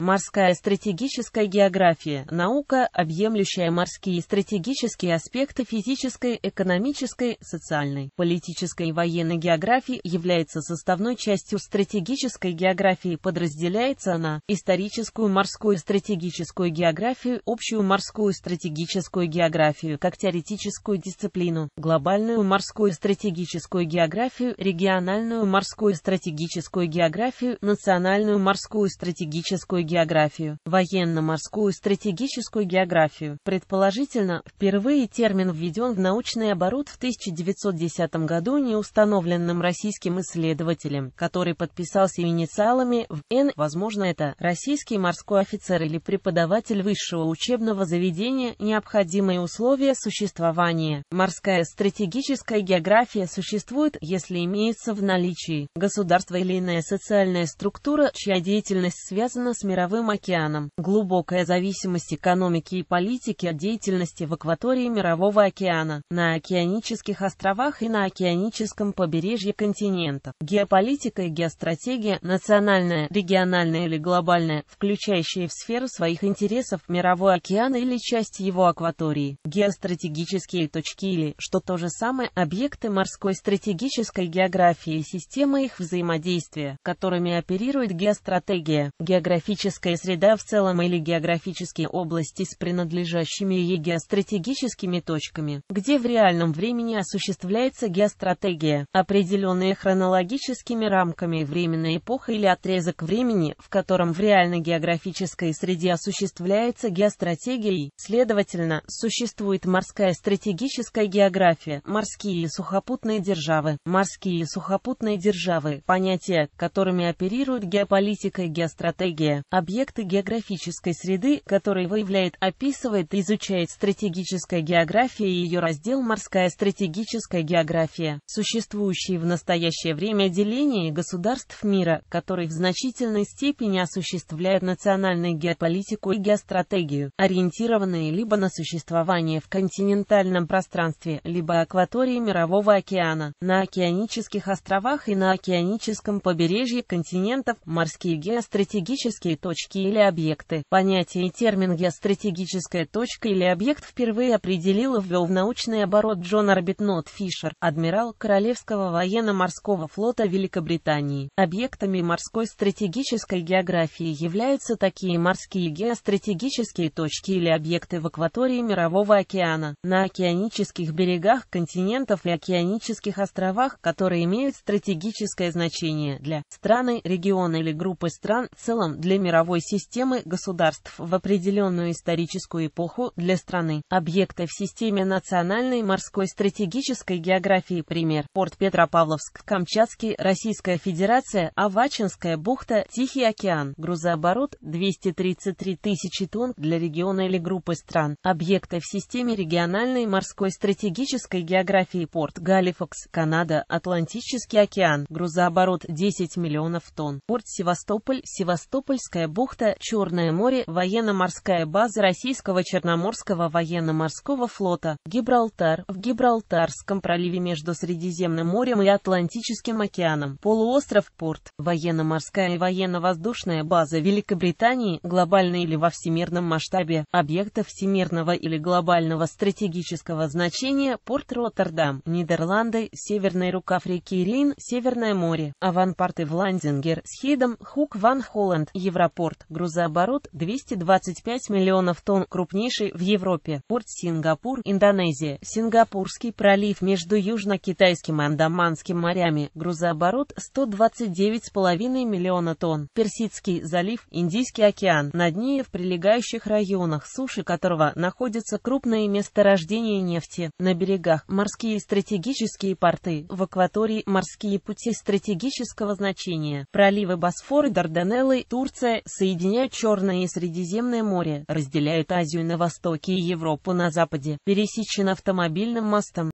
Морская стратегическая география – наука, объемлющая морские стратегические аспекты физической, экономической, социальной, политической и военной географии, является составной частью стратегической географии. Подразделяется она – историческую морскую стратегическую географию, общую морскую стратегическую географию как теоретическую дисциплину, глобальную морскую стратегическую географию, региональную морскую стратегическую географию, национальную морскую стратегическую географию, географию, военно-морскую стратегическую географию. Предположительно, впервые термин введен в научный оборот в 1910 году неустановленным российским исследователем, который подписался инициалами в Н. Возможно, это российский морской офицер или преподаватель высшего учебного заведения, необходимые условия существования. Морская стратегическая география существует, если имеется в наличии государство или иная социальная структура, чья деятельность связана с миром мировым океаном. Глубокая зависимость экономики и политики от деятельности в акватории Мирового океана, на океанических островах и на океаническом побережье континента. Геополитика и геостратегия, национальная, региональная или глобальная, включающая в сферу своих интересов Мировой океан или часть его акватории. Геостратегические точки или, что то же самое, объекты морской стратегической географии и системы их взаимодействия, которыми оперирует геостратегия. географически Политическая среда в целом или географические области с принадлежащими ей геостратегическими точками, где в реальном времени осуществляется геостратегия, определенная хронологическими рамками временной эпоха или отрезок времени, в котором в реальной географической среде осуществляется геостратегией. Следовательно, существует морская стратегическая география, морские и сухопутные державы. Морские и сухопутные державы – понятия, которыми оперируют геополитика и геостратегия, объекты географической среды, которые выявляет, описывает, изучает стратегическая география и ее раздел «Морская стратегическая география», существующие в настоящее время деление государств мира, которые в значительной степени осуществляют национальную геополитику и геостратегию, ориентированные либо на существование в континентальном пространстве, либо акватории Мирового океана, на океанических островах и на океаническом побережье континентов, морские геостратегические точки или объекты. Понятие и термин геостратегическая точка или объект впервые определил и ввел в научный оборот Джон Арбитнот Фишер, адмирал Королевского военно-морского флота Великобритании. Объектами морской стратегической географии являются такие морские геостратегические точки или объекты в акватории Мирового океана, на океанических берегах континентов и океанических островах, которые имеют стратегическое значение для страны, региона или группы стран в целом для мира мировой системы государств в определенную историческую эпоху для страны. Объекты в системе национальной морской стратегической географии пример. Порт Петропавловск, Камчатский, Российская Федерация, Авачинская бухта, Тихий океан. Грузооборот 233 тысячи тонн для региона или группы стран. Объекты в системе региональной морской стратегической географии порт Галифакс, Канада, Атлантический океан. Грузооборот 10 миллионов тонн. Порт Севастополь, Севастопольская Каспийская бухта, Черное море, военно-морская база Российского Черноморского военно-морского флота, Гибралтар, в Гибралтарском проливе между Средиземным морем и Атлантическим океаном, полуостров, порт, военно-морская и военно-воздушная база Великобритании, глобальный или во всемирном масштабе, объекта всемирного или глобального стратегического значения, порт Роттердам, Нидерланды, Северный рукав реки Рейн, Северное море, аванпорты в Ландингер, Схидом, Хук, Ван Холланд, Европа аэропорт. Грузооборот 225 миллионов тонн, крупнейший в Европе. Порт Сингапур, Индонезия. Сингапурский пролив между Южно-Китайским и Андаманским морями. Грузооборот 129,5 миллиона тонн. Персидский залив, Индийский океан. На дне в прилегающих районах суши которого находятся крупные месторождения нефти. На берегах морские стратегические порты, в акватории морские пути стратегического значения. Проливы Босфор, и Дарданеллы, Турция, Китая, соединяют Черное и Средиземное море, разделяют Азию на востоке и Европу на западе, пересечен автомобильным мостом.